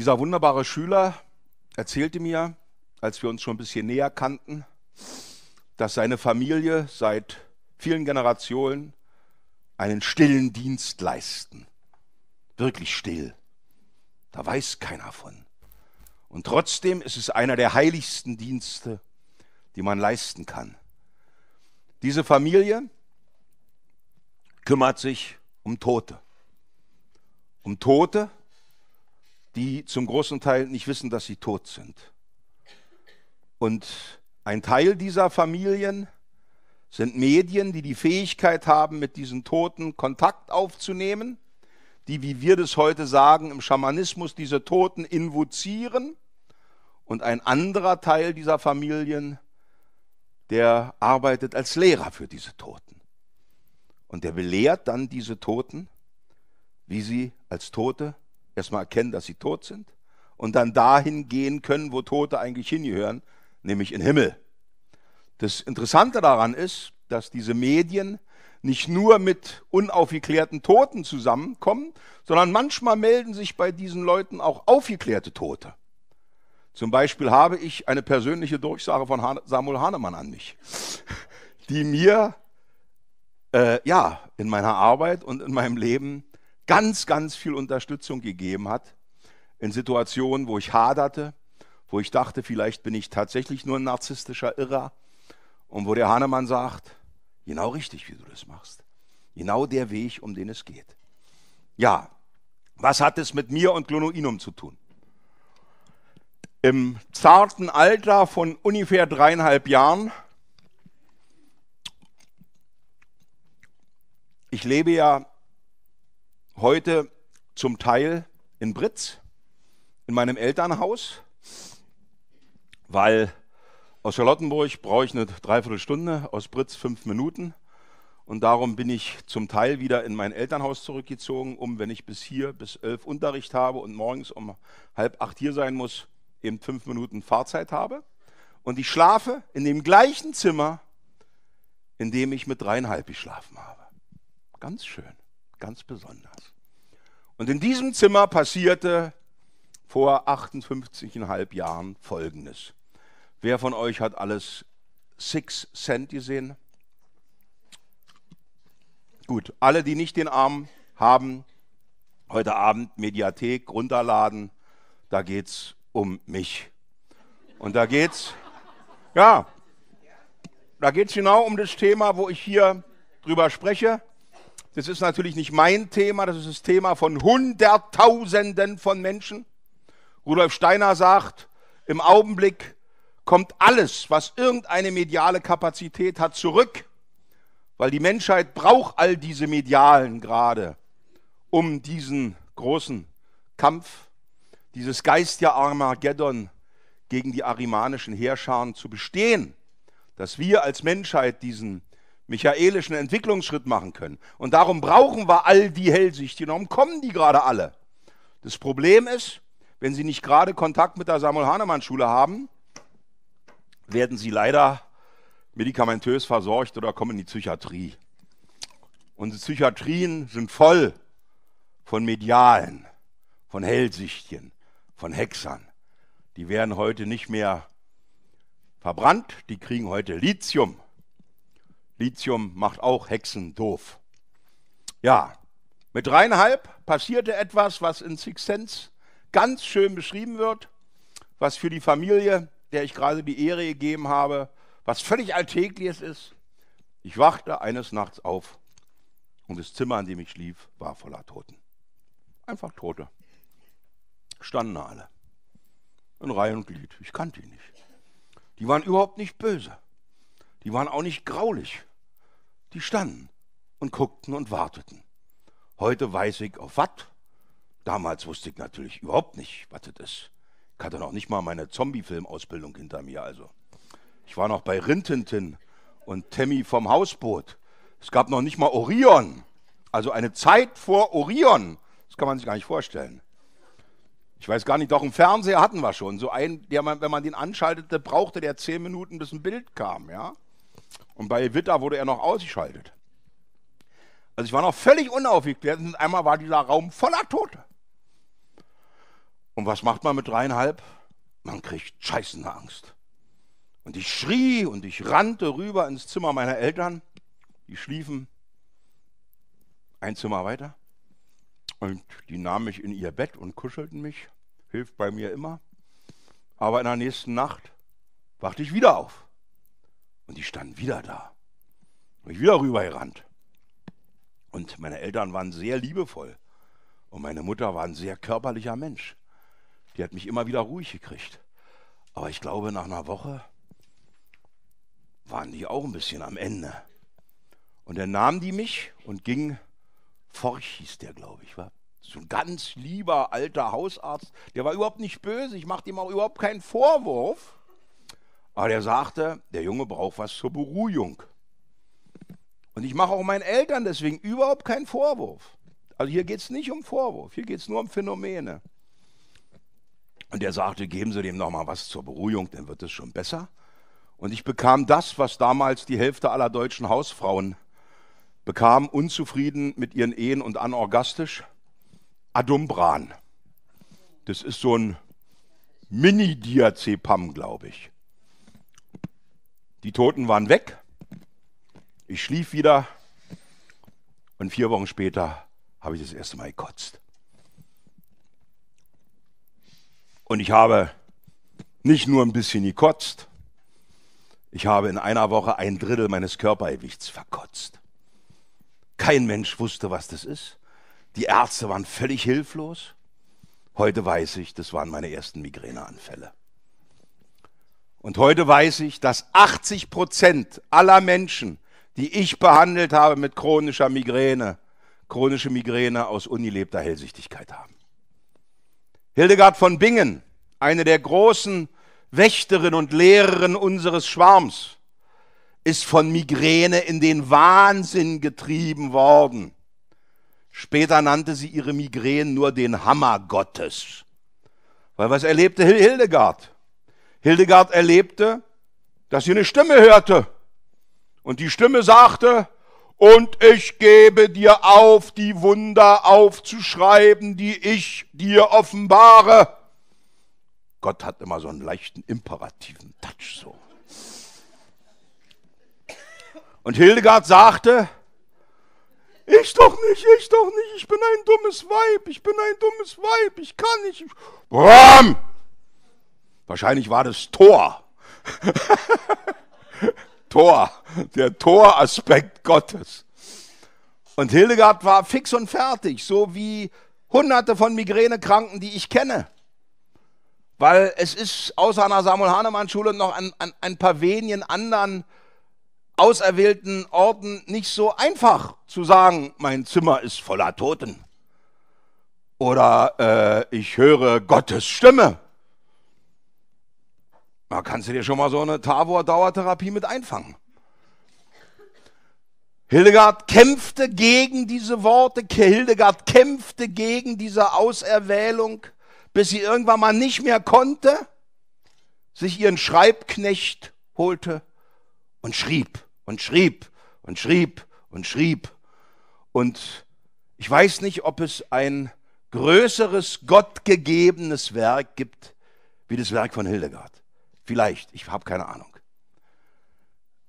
Dieser wunderbare Schüler erzählte mir, als wir uns schon ein bisschen näher kannten, dass seine Familie seit vielen Generationen einen stillen Dienst leisten. Wirklich still. Da weiß keiner von. Und trotzdem ist es einer der heiligsten Dienste, die man leisten kann. Diese Familie kümmert sich um Tote. Um Tote, die zum großen Teil nicht wissen, dass sie tot sind. Und ein Teil dieser Familien sind Medien, die die Fähigkeit haben, mit diesen Toten Kontakt aufzunehmen, die, wie wir das heute sagen, im Schamanismus diese Toten invozieren. Und ein anderer Teil dieser Familien, der arbeitet als Lehrer für diese Toten. Und der belehrt dann diese Toten, wie sie als Tote erstmal erkennen, dass sie tot sind und dann dahin gehen können, wo Tote eigentlich hingehören, nämlich in Himmel. Das Interessante daran ist, dass diese Medien nicht nur mit unaufgeklärten Toten zusammenkommen, sondern manchmal melden sich bei diesen Leuten auch aufgeklärte Tote. Zum Beispiel habe ich eine persönliche Durchsage von Samuel Hahnemann an mich, die mir äh, ja in meiner Arbeit und in meinem Leben ganz, ganz viel Unterstützung gegeben hat in Situationen, wo ich haderte, wo ich dachte, vielleicht bin ich tatsächlich nur ein narzisstischer Irrer und wo der Hahnemann sagt, genau richtig, wie du das machst. Genau der Weg, um den es geht. Ja, was hat es mit mir und Glonoinum zu tun? Im zarten Alter von ungefähr dreieinhalb Jahren, ich lebe ja heute zum Teil in Britz, in meinem Elternhaus, weil aus Charlottenburg brauche ich eine Dreiviertelstunde, aus Britz fünf Minuten. Und darum bin ich zum Teil wieder in mein Elternhaus zurückgezogen, um, wenn ich bis hier bis elf Unterricht habe und morgens um halb acht hier sein muss, eben fünf Minuten Fahrzeit habe. Und ich schlafe in dem gleichen Zimmer, in dem ich mit dreieinhalb geschlafen habe. Ganz schön ganz besonders. Und in diesem Zimmer passierte vor 58,5 Jahren Folgendes. Wer von euch hat alles Six Cent gesehen? Gut, alle, die nicht den Arm haben, heute Abend Mediathek runterladen, da geht es um mich. Und da geht's, ja, da geht's genau um das Thema, wo ich hier drüber spreche. Das ist natürlich nicht mein Thema, das ist das Thema von Hunderttausenden von Menschen. Rudolf Steiner sagt, im Augenblick kommt alles, was irgendeine mediale Kapazität hat, zurück, weil die Menschheit braucht all diese medialen gerade, um diesen großen Kampf, dieses Geist der Armageddon gegen die arimanischen Heerscharen zu bestehen, dass wir als Menschheit diesen michaelischen Entwicklungsschritt machen können. Und darum brauchen wir all die Hellsichtigen. Warum kommen die gerade alle. Das Problem ist, wenn sie nicht gerade Kontakt mit der Samuel-Hahnemann-Schule haben, werden sie leider medikamentös versorgt oder kommen in die Psychiatrie. Unsere Psychiatrien sind voll von Medialen, von Hellsichtigen, von Hexern. Die werden heute nicht mehr verbrannt, die kriegen heute Lithium Lithium macht auch Hexen doof. Ja, mit dreieinhalb passierte etwas, was in Six Sense ganz schön beschrieben wird, was für die Familie, der ich gerade die Ehre gegeben habe, was völlig Alltägliches ist. Ich wachte eines Nachts auf und das Zimmer, in dem ich schlief, war voller Toten. Einfach Tote. Standen alle. In Reihe und Glied. Ich kannte die nicht. Die waren überhaupt nicht böse. Die waren auch nicht graulich die standen und guckten und warteten. Heute weiß ich auf was. Damals wusste ich natürlich überhaupt nicht, was das ist. Ich hatte noch nicht mal meine zombie filmausbildung hinter mir, also. Ich war noch bei Rintintin und Tammy vom Hausboot. Es gab noch nicht mal Orion. Also eine Zeit vor Orion. Das kann man sich gar nicht vorstellen. Ich weiß gar nicht, doch einen Fernseher hatten wir schon. So einen, der man, wenn man den anschaltete, brauchte der zehn Minuten, bis ein Bild kam, ja? Und bei Witter wurde er noch ausgeschaltet. Also ich war noch völlig unaufgeklärt und einmal war dieser Raum voller Tote. Und was macht man mit dreieinhalb? Man kriegt scheißende Angst. Und ich schrie und ich rannte rüber ins Zimmer meiner Eltern. Die schliefen ein Zimmer weiter. Und die nahmen mich in ihr Bett und kuschelten mich. Hilft bei mir immer. Aber in der nächsten Nacht wachte ich wieder auf. Und die standen wieder da. Bin ich wieder rübergerannt. Und meine Eltern waren sehr liebevoll. Und meine Mutter war ein sehr körperlicher Mensch. Die hat mich immer wieder ruhig gekriegt. Aber ich glaube, nach einer Woche waren die auch ein bisschen am Ende. Und dann nahmen die mich und ging, Forch hieß der, glaube ich, war so ein ganz lieber alter Hausarzt. Der war überhaupt nicht böse. Ich machte ihm auch überhaupt keinen Vorwurf. Aber der sagte, der Junge braucht was zur Beruhigung. Und ich mache auch meinen Eltern deswegen überhaupt keinen Vorwurf. Also hier geht es nicht um Vorwurf, hier geht es nur um Phänomene. Und er sagte, geben Sie dem nochmal was zur Beruhigung, dann wird es schon besser. Und ich bekam das, was damals die Hälfte aller deutschen Hausfrauen bekam, unzufrieden mit ihren Ehen und anorgastisch, Adumbran. Das ist so ein Mini-Diazepam, glaube ich. Die Toten waren weg. Ich schlief wieder. Und vier Wochen später habe ich das erste Mal gekotzt. Und ich habe nicht nur ein bisschen gekotzt, ich habe in einer Woche ein Drittel meines Körpergewichts verkotzt. Kein Mensch wusste, was das ist. Die Ärzte waren völlig hilflos. Heute weiß ich, das waren meine ersten Migräneanfälle. Und heute weiß ich, dass 80 Prozent aller Menschen, die ich behandelt habe mit chronischer Migräne, chronische Migräne aus ungelebter Hellsichtigkeit haben. Hildegard von Bingen, eine der großen Wächterinnen und Lehrerinnen unseres Schwarms, ist von Migräne in den Wahnsinn getrieben worden. Später nannte sie ihre Migräne nur den Hammer Gottes. Weil was erlebte Hildegard? Hildegard erlebte, dass sie eine Stimme hörte. Und die Stimme sagte, und ich gebe dir auf, die Wunder aufzuschreiben, die ich dir offenbare. Gott hat immer so einen leichten imperativen Touch so. Und Hildegard sagte, ich doch nicht, ich doch nicht, ich bin ein dummes Weib, ich bin ein dummes Weib, ich kann nicht. Bram! Wahrscheinlich war das Tor. Tor, der Toraspekt Gottes. Und Hildegard war fix und fertig, so wie hunderte von Migränekranken, die ich kenne. Weil es ist außer einer Samuel-Hahnemann-Schule noch an, an ein paar wenigen anderen auserwählten Orten nicht so einfach zu sagen, mein Zimmer ist voller Toten. Oder äh, ich höre Gottes Stimme. Da kannst du dir schon mal so eine Tabor-Dauertherapie mit einfangen. Hildegard kämpfte gegen diese Worte, Hildegard kämpfte gegen diese Auserwählung, bis sie irgendwann mal nicht mehr konnte, sich ihren Schreibknecht holte und schrieb und schrieb und schrieb und schrieb. Und ich weiß nicht, ob es ein größeres gottgegebenes Werk gibt wie das Werk von Hildegard. Vielleicht, ich habe keine Ahnung.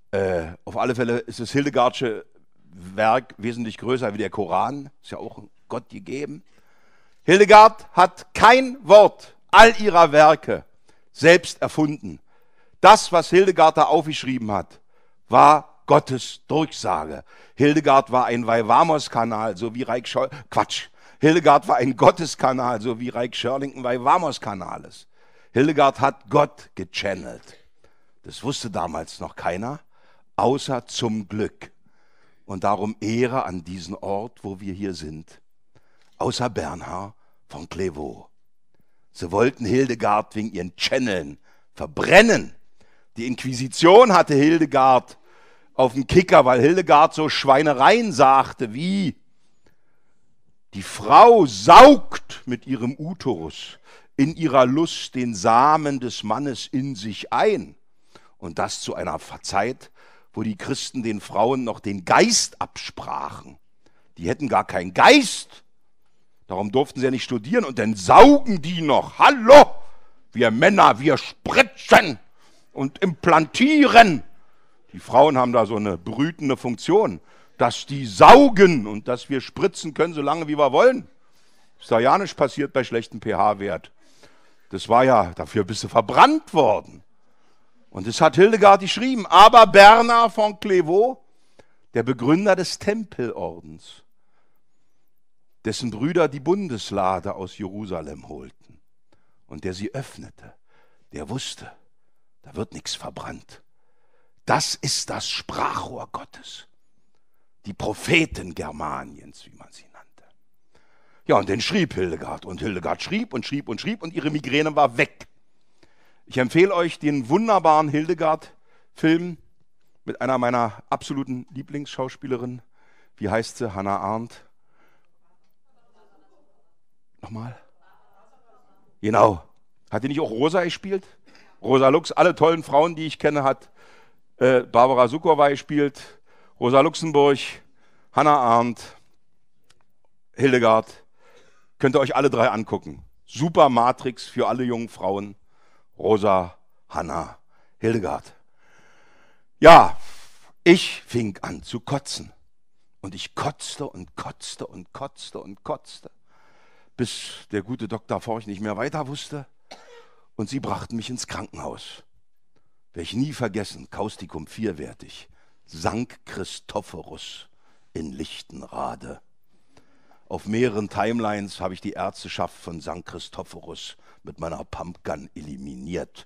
Äh, auf alle Fälle ist das Hildegardsche Werk wesentlich größer wie der Koran. Ist ja auch Gott gegeben. Hildegard hat kein Wort all ihrer Werke selbst erfunden. Das, was Hildegard da aufgeschrieben hat, war Gottes Durchsage. Hildegard war ein weihwamos kanal so wie Reich Schol Quatsch. Hildegard war ein Gotteskanal, so wie Reich Schörlington weihwamos kanal ist. Hildegard hat Gott gechannelt. Das wusste damals noch keiner, außer zum Glück. Und darum Ehre an diesen Ort, wo wir hier sind. Außer Bernhard von Clairvaux. Sie wollten Hildegard wegen ihren Channeln verbrennen. Die Inquisition hatte Hildegard auf den Kicker, weil Hildegard so Schweinereien sagte, wie die Frau saugt mit ihrem Uterus in ihrer Lust den Samen des Mannes in sich ein. Und das zu einer Zeit, wo die Christen den Frauen noch den Geist absprachen. Die hätten gar keinen Geist. Darum durften sie ja nicht studieren und dann saugen die noch. Hallo! Wir Männer, wir spritzen und implantieren. Die Frauen haben da so eine brütende Funktion, dass die saugen und dass wir spritzen können, solange wie wir wollen. Ist ja nicht passiert bei schlechtem pH-Wert. Das war ja, dafür bist du verbrannt worden. Und das hat Hildegard geschrieben. Aber Bernhard von Clevaux, der Begründer des Tempelordens, dessen Brüder die Bundeslade aus Jerusalem holten und der sie öffnete, der wusste, da wird nichts verbrannt. Das ist das Sprachrohr Gottes. Die Propheten Germaniens, wie man sie nennt. Ja, und den schrieb Hildegard. Und Hildegard schrieb und schrieb und schrieb und ihre Migräne war weg. Ich empfehle euch den wunderbaren Hildegard-Film mit einer meiner absoluten Lieblingsschauspielerinnen. Wie heißt sie? Hannah Arndt. Nochmal. Genau. Hat die nicht auch Rosa gespielt? Rosa Lux, alle tollen Frauen, die ich kenne, hat äh, Barbara Sukowa gespielt, Rosa Luxemburg, Hannah Arndt, Hildegard. Könnt ihr euch alle drei angucken. Super Matrix für alle jungen Frauen. Rosa, Hanna, Hildegard. Ja, ich fing an zu kotzen. Und ich kotzte und kotzte und kotzte und kotzte, bis der gute Dr. Forch nicht mehr weiter wusste. Und sie brachten mich ins Krankenhaus. Werde ich nie vergessen, Kaustikum vierwertig, Sank Christophorus in Lichtenrade. Auf mehreren Timelines habe ich die Ärzteschaft von St. Christophorus mit meiner Pumpgun eliminiert.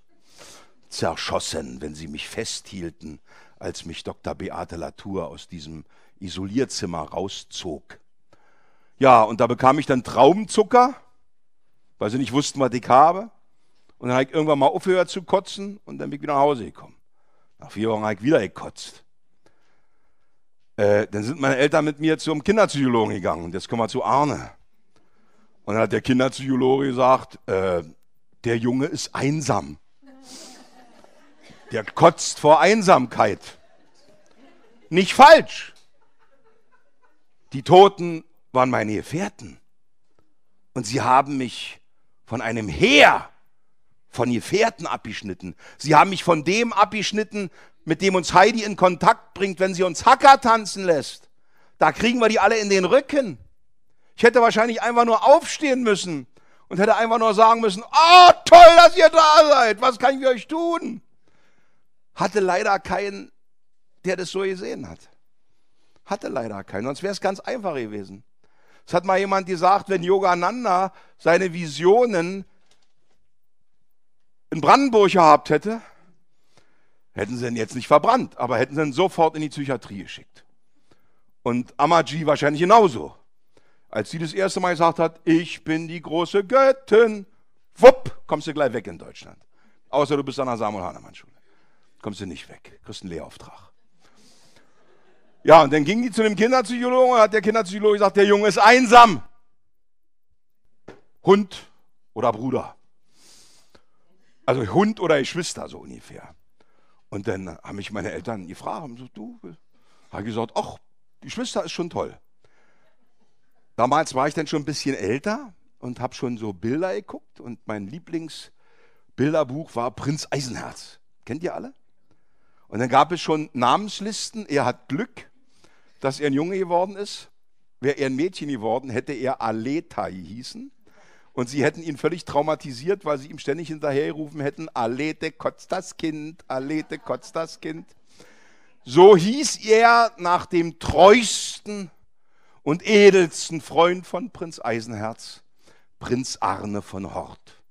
Zerschossen, wenn sie mich festhielten, als mich Dr. Beate Latour aus diesem Isolierzimmer rauszog. Ja, und da bekam ich dann Traubenzucker, weil sie nicht wussten, was ich habe. Und dann habe ich irgendwann mal aufgehört zu kotzen und dann bin ich wieder nach Hause gekommen. Nach vier Wochen habe ich wieder gekotzt. Äh, dann sind meine Eltern mit mir zum Kinderpsychologen gegangen. jetzt kommen wir zu Arne. Und dann hat der Kinderpsychologe gesagt, äh, der Junge ist einsam. Der kotzt vor Einsamkeit. Nicht falsch. Die Toten waren meine Gefährten. Und sie haben mich von einem Heer von Gefährten abgeschnitten. Sie haben mich von dem abgeschnitten, mit dem uns Heidi in Kontakt bringt, wenn sie uns Hacker tanzen lässt. Da kriegen wir die alle in den Rücken. Ich hätte wahrscheinlich einfach nur aufstehen müssen und hätte einfach nur sagen müssen, ah, oh, toll, dass ihr da seid, was kann ich euch tun? Hatte leider keinen, der das so gesehen hat. Hatte leider keinen, sonst wäre es ganz einfach gewesen. Es hat mal jemand gesagt, wenn Yogananda seine Visionen in Brandenburg gehabt hätte, Hätten sie ihn jetzt nicht verbrannt, aber hätten sie ihn sofort in die Psychiatrie geschickt. Und Amaji wahrscheinlich genauso. Als sie das erste Mal gesagt hat, ich bin die große Göttin, wupp, kommst du gleich weg in Deutschland. Außer du bist an der Samuel-Hahnemann-Schule. Kommst du nicht weg, kriegst einen Lehrauftrag. Ja, und dann ging die zu dem Kinderpsychologen und hat der Kinderpsychologe gesagt, der Junge ist einsam. Hund oder Bruder. Also Hund oder Geschwister, so ungefähr. Und dann haben mich meine Eltern gefragt, so, du, habe ich gesagt, ach, die Schwester ist schon toll. Damals war ich dann schon ein bisschen älter und habe schon so Bilder geguckt und mein Lieblingsbilderbuch war Prinz Eisenherz. Kennt ihr alle? Und dann gab es schon Namenslisten. Er hat Glück, dass er ein Junge geworden ist. Wäre er ein Mädchen geworden, hätte er Aletai hießen. Und sie hätten ihn völlig traumatisiert, weil sie ihm ständig hinterhergerufen hätten, Alete kotzt das Kind, Alete kotzt das Kind. So hieß er nach dem treuesten und edelsten Freund von Prinz Eisenherz, Prinz Arne von Hort.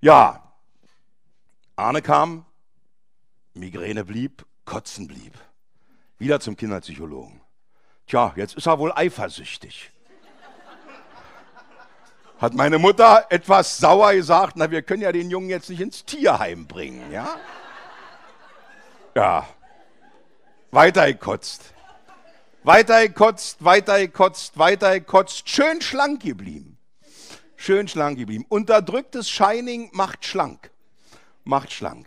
Ja, Arne kam, Migräne blieb, Kotzen blieb. Wieder zum Kinderpsychologen. Tja, jetzt ist er wohl eifersüchtig hat meine Mutter etwas sauer gesagt, na, wir können ja den Jungen jetzt nicht ins Tierheim bringen, ja? Ja. Weitergekotzt. Weitergekotzt, weitergekotzt, weitergekotzt. Schön schlank geblieben. Schön schlank geblieben. Unterdrücktes Shining macht schlank. Macht schlank.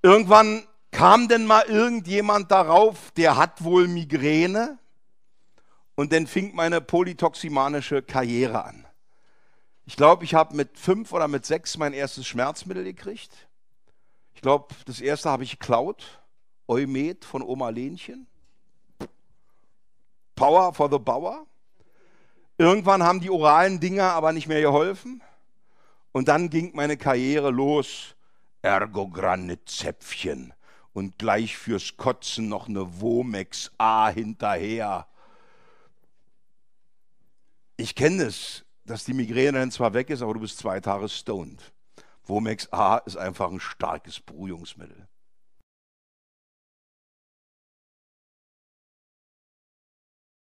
Irgendwann kam denn mal irgendjemand darauf, der hat wohl Migräne und dann fing meine polytoximanische Karriere an. Ich glaube, ich habe mit fünf oder mit sechs mein erstes Schmerzmittel gekriegt. Ich glaube, das erste habe ich geklaut. Eumet von Oma Lenchen. Power for the Bauer. Irgendwann haben die oralen Dinger aber nicht mehr geholfen. Und dann ging meine Karriere los. Ergo zäpfchen und gleich fürs Kotzen noch eine Womex A hinterher. Ich kenne es, dass die Migräne dann zwar weg ist, aber du bist zwei Tage stoned. Womex A ist einfach ein starkes Beruhigungsmittel.